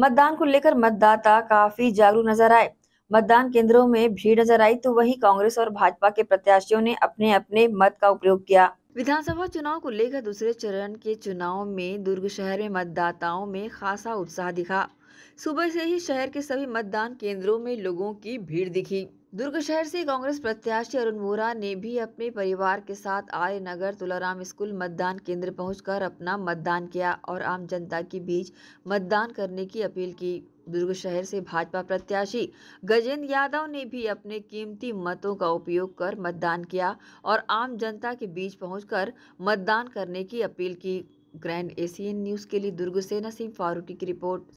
मतदान को लेकर मतदाता काफी जागरूक नजर आए मतदान केंद्रों में भीड़ नजर आई तो वहीं कांग्रेस और भाजपा के प्रत्याशियों ने अपने अपने मत का उपयोग किया विधानसभा चुनाव को लेकर दूसरे चरण के चुनाव में दुर्ग शहर में मतदाताओं में खासा उत्साह दिखा सुबह से ही शहर के सभी मतदान केंद्रों में लोगों की भीड़ दिखी दुर्ग शहर से कांग्रेस प्रत्याशी अरुण वोरा ने भी अपने परिवार के साथ आर्य नगर तुलाराम स्कूल मतदान केंद्र पहुंचकर अपना मतदान किया और आम जनता के बीच मतदान करने की अपील की दुर्ग शहर से भाजपा प्रत्याशी गजेंद्र यादव ने भी अपने कीमती मतों का उपयोग कर मतदान किया और आम जनता के बीच पहुंचकर मतदान करने की अपील की ग्रैंड एशियन न्यूज़ के लिए दुर्ग से नसीम फारूकी की रिपोर्ट